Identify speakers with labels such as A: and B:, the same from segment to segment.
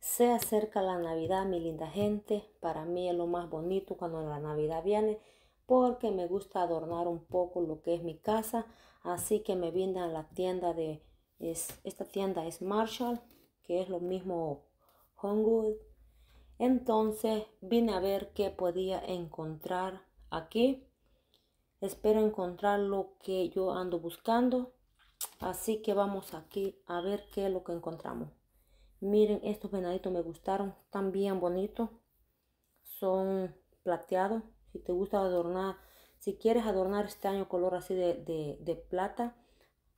A: Se acerca la Navidad, mi linda gente. Para mí es lo más bonito cuando la Navidad viene porque me gusta adornar un poco lo que es mi casa. Así que me vine a la tienda de... Es, esta tienda es Marshall, que es lo mismo Homewood. Entonces vine a ver qué podía encontrar aquí. Espero encontrar lo que yo ando buscando. Así que vamos aquí a ver qué es lo que encontramos. Miren, estos venaditos me gustaron. Están bien bonitos. Son plateados. Si te gusta adornar, si quieres adornar este año color así de, plata,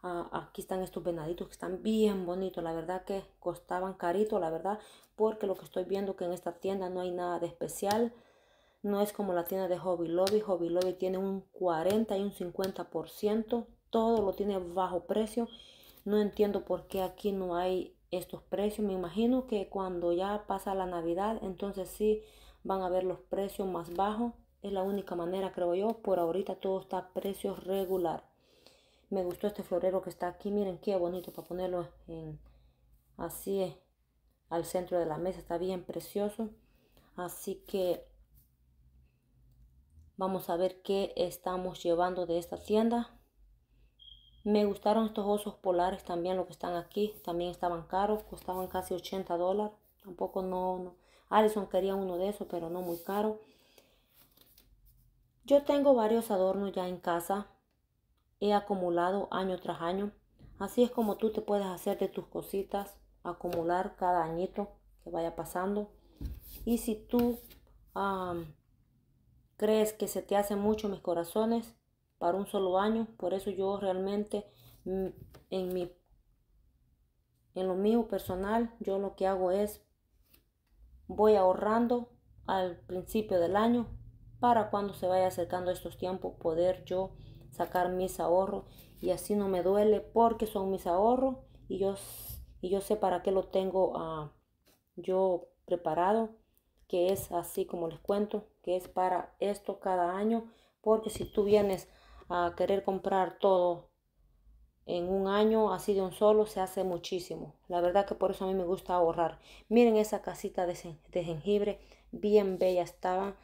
A: aquí están estos venaditos que están bien bonitos. La verdad que costaban carito, la verdad, porque lo que estoy viendo que en esta tienda no hay nada de especial. No es como la tienda de Hobby Lobby. Hobby Lobby tiene un 40 y un 50%. Todo lo tiene bajo precio. No entiendo por qué aquí no hay estos precios. Me imagino que cuando ya pasa la Navidad, entonces sí van a ver los precios más bajos. Es la única manera, creo yo. Por ahorita todo está a precios regular. Me gustó este florero que está aquí. Miren qué bonito para ponerlo en, así al centro de la mesa. Está bien precioso. Así que vamos a ver qué estamos llevando de esta tienda. Me gustaron estos osos polares también, los que están aquí. También estaban caros, costaban casi 80 dólares. Tampoco no, no. Allison quería uno de esos, pero no muy caro. Yo tengo varios adornos ya en casa. He acumulado año tras año. Así es como tú te puedes hacer de tus cositas, acumular cada añito que vaya pasando. Y si tú crees que se te hacen mucho mis corazones, para un solo año. Por eso yo realmente mm, en mi en lo mío personal, yo lo que hago es voy ahorrando al principio del año para cuando se vaya acercando estos tiempos poder yo sacar mis ahorros y así no me duele porque son mis ahorros y yo, y yo sé para qué lo tengo ah, yo preparado que es así como les cuento que es para esto cada año porque si tú vienes a querer comprar todo en un año así de un solo se hace muchísimo. La verdad que por eso a mí me gusta ahorrar. Miren esa casita de, jengibre, bien bella estaba.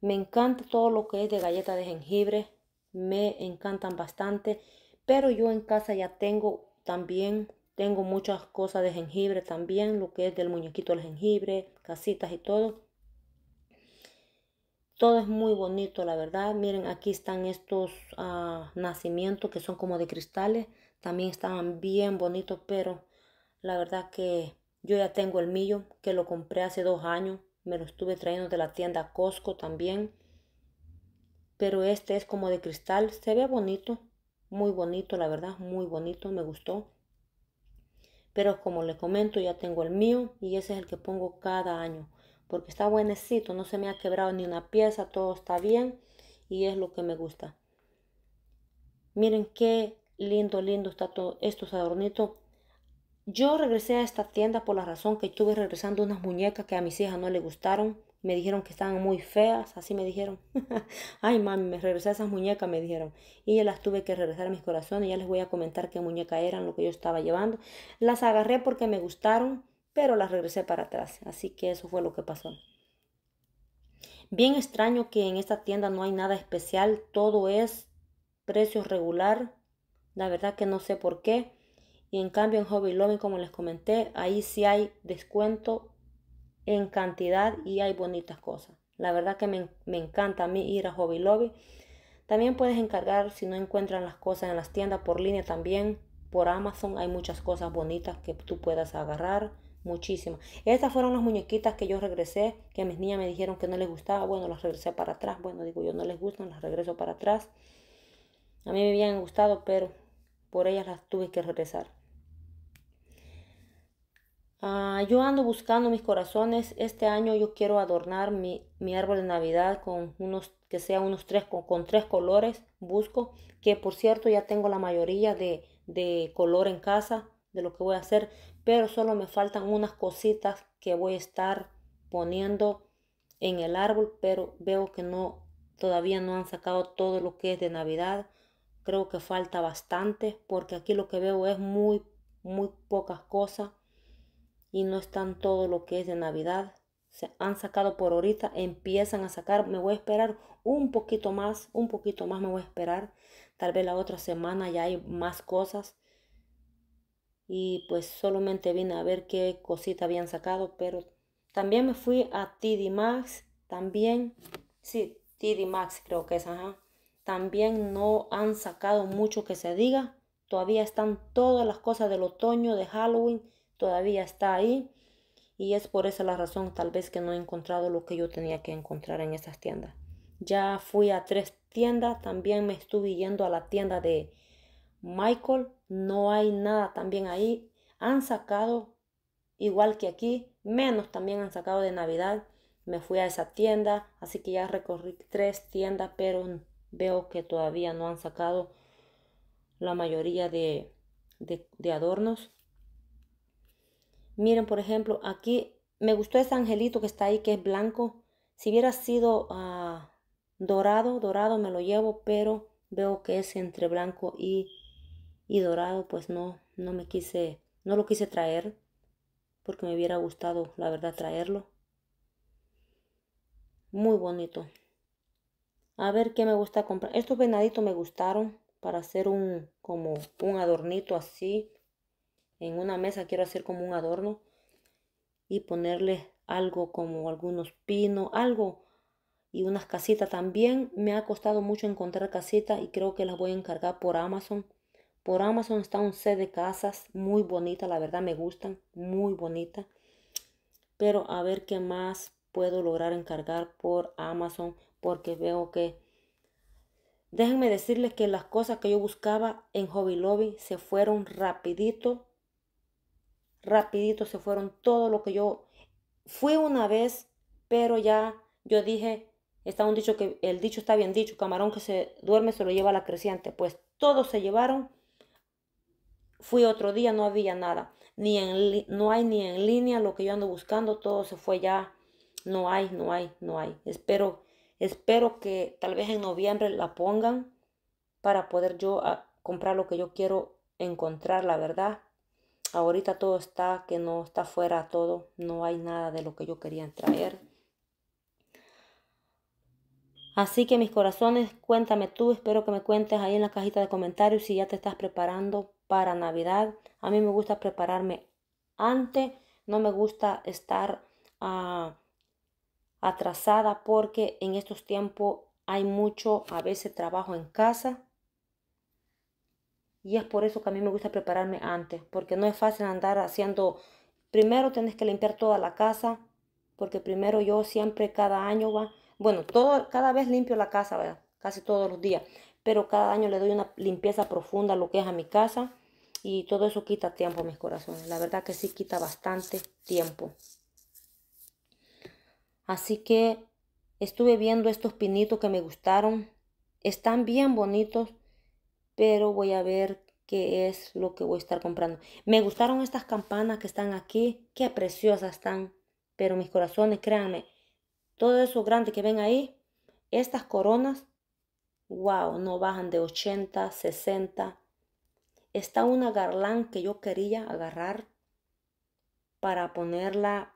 A: Me encanta todo lo que es de galleta de jengibre, me encantan bastante, pero yo en casa ya tengo también, tengo muchas cosas de jengibre también, lo que es del muñequito de jengibre, casitas y todo. Todo es muy bonito, la verdad. Miren, aquí están estos ah, nacimientos que son como de cristales. También estaban bien bonitos, pero la verdad que yo ya tengo el mío, que lo compré hace dos años. Me lo estuve trayendo de la tienda Costco también. Pero este es como de cristal. Se ve bonito, muy bonito, la verdad, muy bonito. Me gustó. Pero como les comento, ya tengo el mío y ese es el que pongo cada año porque está buenecito, no se me ha quebrado ni una pieza, todo está bien y es lo que me gusta. Miren qué lindo, lindo está todo estos adornitos. Yo regresé a esta tienda por la razón que estuve regresando unas muñecas que a mis hijas no le gustaron. Me dijeron que estaban muy feas, así me dijeron. Ay, mami, me regresé a esas muñecas, me dijeron. Y ya las tuve que regresar a mis corazones. Ya les voy a comentar qué muñeca eran, lo que yo estaba llevando. Las agarré porque me gustaron pero las regresé para atrás. Así que eso fue lo que pasó. Bien extraño que en esta tienda no hay nada especial, todo es precio regular. La verdad que no sé por qué. Y en cambio en Hobby Lobby, como les comenté, ahí sí hay descuento en cantidad y hay bonitas cosas. La verdad que me, me encanta a mí ir a Hobby Lobby. También puedes encargar si no encuentran las cosas en las tiendas por línea también. Por Amazon hay muchas cosas bonitas que tú puedas agarrar muchísimas. Estas fueron las muñequitas que yo regresé, que mis niñas me dijeron que no les gustaba, bueno, las regresé para atrás, bueno, digo yo no les gustan, las regreso para atrás. A mí me habían gustado, pero por ellas las tuve que regresar. Ah, yo ando buscando mis corazones. Este año yo quiero adornar mi, árbol de Navidad con unos, que sea unos tres, con, con, tres colores. Busco, que por cierto ya tengo la mayoría de, de color en casa, de lo que voy a hacer pero solo me faltan unas cositas que voy a estar poniendo en el árbol, pero veo que no todavía no han sacado todo lo que es de Navidad. Creo que falta bastante porque aquí lo que veo es muy muy pocas cosas y no están todo lo que es de Navidad. Se han sacado por ahorita, empiezan a sacar. Me voy a esperar un poquito más, un poquito más me voy a esperar. Tal vez la otra semana ya hay más cosas y pues solamente vine a ver qué cosita habían sacado, pero también me fui a TD Max, también, sí, TD Max creo que es, También no han sacado mucho que se diga, todavía están todas las cosas del otoño, de Halloween, todavía está ahí. Y es por esa la razón tal vez que no he encontrado lo que yo tenía que encontrar en esas tiendas. Ya fui a tres tiendas, también me estuve yendo a la tienda de Michael, no hay nada también ahí. Han sacado, igual que aquí, menos también han sacado de Navidad. Me fui a esa tienda, así que ya recorrí tres tiendas, pero veo que todavía no han sacado la mayoría de, de, adornos. Miren, por ejemplo, aquí me gustó ese angelito que está ahí, que es blanco. Si hubiera sido ah, dorado, dorado me lo llevo, pero veo que es entre blanco y y dorado pues no, no me quise, no lo quise traer porque me hubiera gustado la verdad traerlo. Muy bonito. A ver qué me gusta comprar. Estos venaditos me gustaron para hacer un como un adornito así. En una mesa quiero hacer como un adorno y ponerle algo como algunos pinos, algo y unas casitas también. Me ha costado mucho encontrar casitas y creo que las voy a encargar por Amazon por Amazon está un set de casas muy bonita, la verdad me gustan, muy bonita. Pero a ver qué más puedo lograr encargar por Amazon porque veo que déjenme decirles que las cosas que yo buscaba en Hobby Lobby se fueron rapidito. Rapidito se fueron todo lo que yo fui una vez, pero ya yo dije, está un dicho que el dicho está bien dicho, camarón que se duerme se lo lleva a la creciente, pues todos se llevaron Fui otro día, no había nada. Ni en, no hay ni en línea lo que yo ando buscando, todo se fue ya. No hay, no hay, no hay. Espero, espero que tal vez en noviembre la pongan para poder yo ah, comprar lo que yo quiero encontrar, la verdad. Ahorita todo está, que no está fuera todo, no hay nada de lo que yo quería traer. Así que mis corazones, cuéntame tú, espero que me cuentes ahí en la cajita de comentarios si ya te estás preparando para Navidad. A mí me gusta prepararme antes, no me gusta estar ah, atrasada porque en estos tiempos hay mucho, a veces trabajo en casa. Y es por eso que a mí me gusta prepararme antes, porque no es fácil andar haciendo, primero tienes que limpiar toda la casa, porque primero yo siempre cada año va bueno, todo, cada vez limpio la casa, ¿verdad? Casi todos los días. Pero cada año le doy una limpieza profunda a lo que es a mi casa. Y todo eso quita tiempo, mis corazones. La verdad que sí quita bastante tiempo. Así que estuve viendo estos pinitos que me gustaron. Están bien bonitos, pero voy a ver qué es lo que voy a estar comprando. Me gustaron estas campanas que están aquí. Qué preciosas están. Pero mis corazones, créanme, todo eso grande que ven ahí, estas coronas, wow, no bajan de 80, 60. Está una garland que yo quería agarrar para ponerla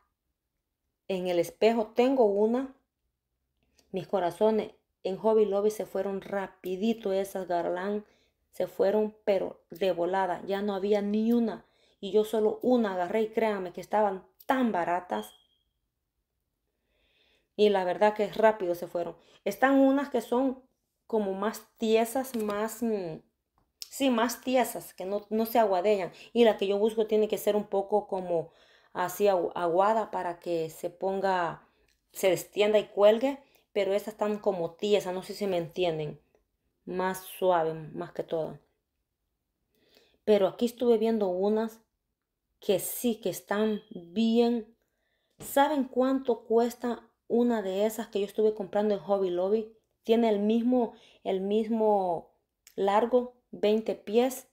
A: en el espejo. Tengo una. Mis corazones en Hobby Lobby se fueron rapidito esas garlán. Se fueron pero de volada. Ya no había ni una. Y yo solo una agarré y créanme que estaban tan baratas y la verdad que rápido se fueron. Están unas que son como más tiesas, más... Mm, sí, más tiesas, que no, se aguadean. Y la que yo busco tiene que ser un poco como así aguada para que se ponga, se destienda y cuelgue. Pero estas están como tiesas, no sé si me entienden. Más suave, más que todo. Pero aquí estuve viendo unas que sí, que están bien. ¿Saben cuánto cuesta una de esas que yo estuve comprando en Hobby Lobby tiene el mismo, el mismo largo, 20 pies.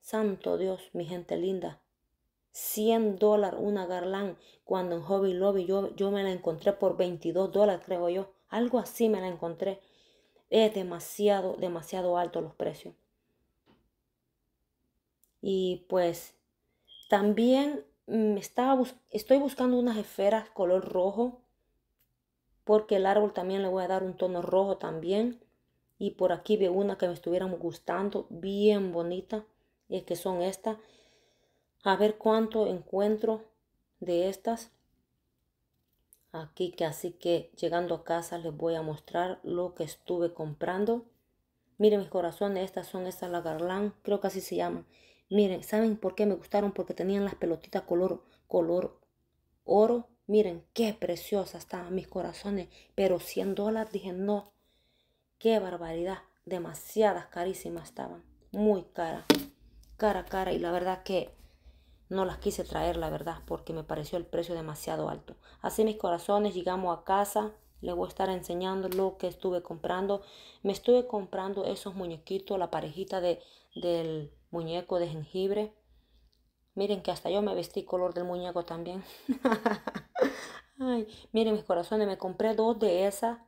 A: Santo Dios, mi gente linda. 100 dólares una garland cuando en Hobby Lobby yo, yo me la encontré por 22 dólares, creo yo. Algo así me la encontré. Es demasiado, demasiado alto los precios. Y pues también me mm, estaba, estoy buscando unas esferas color rojo porque el árbol también le voy a dar un tono rojo también. Y por aquí veo una que me estuviera gustando, bien bonita, y que son estas. A ver cuánto encuentro de estas. Aquí que así que llegando a casa les voy a mostrar lo que estuve comprando. Miren mis corazones, estas son estas la garland, creo que así se llama Miren, ¿saben por qué me gustaron? Porque tenían las pelotitas color, color oro Miren qué preciosas estaban mis corazones, pero 100 dólares dije no. Qué barbaridad, demasiadas carísimas estaban, muy cara, cara, cara. Y la verdad que no las quise traer, la verdad, porque me pareció el precio demasiado alto. Así mis corazones, llegamos a casa, les voy a estar enseñando lo que estuve comprando. Me estuve comprando esos muñequitos, la parejita de, del muñeco de jengibre. Miren que hasta yo me vestí color del muñeco también. Ay, miren mis corazones, me compré dos de esas.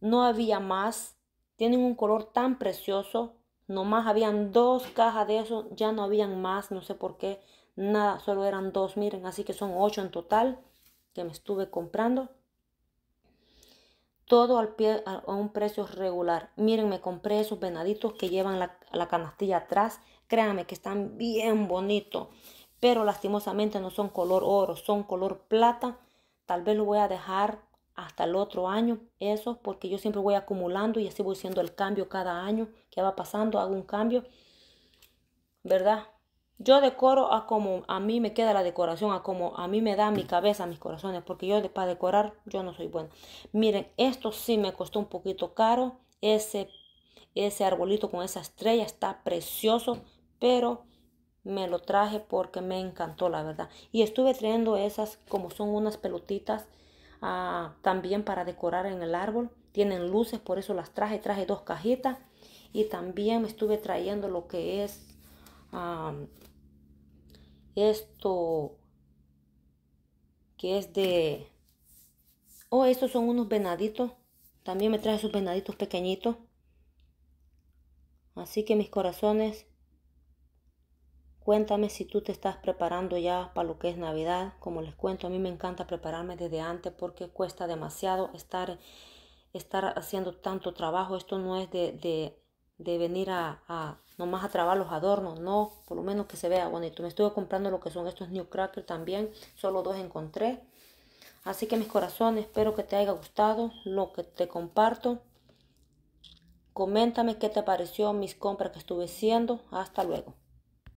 A: No había más. Tienen un color tan precioso. Nomás habían dos cajas de esos Ya no habían más. No sé por qué. Nada, solo eran dos. Miren, así que son ocho en total que me estuve comprando. Todo al pie, a, un precio regular. Miren, me compré esos venaditos que llevan la, la canastilla atrás. Créanme que están bien bonitos pero lastimosamente no son color oro, son color plata. Tal vez lo voy a dejar hasta el otro año, eso, porque yo siempre voy acumulando y así voy haciendo el cambio cada año que va pasando, hago un cambio, ¿verdad? Yo decoro a como a mí me queda la decoración, a como a mí me da mi cabeza, mis corazones, porque yo para decorar yo no soy buena. Miren, esto sí me costó un poquito caro, ese, ese arbolito con esa estrella está precioso, pero me lo traje porque me encantó, la verdad. Y estuve trayendo esas como son unas pelotitas ah, también para decorar en el árbol. Tienen luces, por eso las traje. Traje dos cajitas. Y también me estuve trayendo lo que es ah, esto que es de... Oh, estos son unos venaditos. También me traje sus venaditos pequeñitos. Así que mis corazones Cuéntame si tú te estás preparando ya para lo que es Navidad. Como les cuento, a mí me encanta prepararme desde antes porque cuesta demasiado estar, estar haciendo tanto trabajo. Esto no es de, de, venir a, nomás a trabar los adornos, no, por lo menos que se vea bonito. Me estuve comprando lo que son estos New Cracker también, solo dos encontré. Así que mis corazones, espero que te haya gustado lo que te comparto. Coméntame qué te pareció mis compras que estuve haciendo. Hasta luego.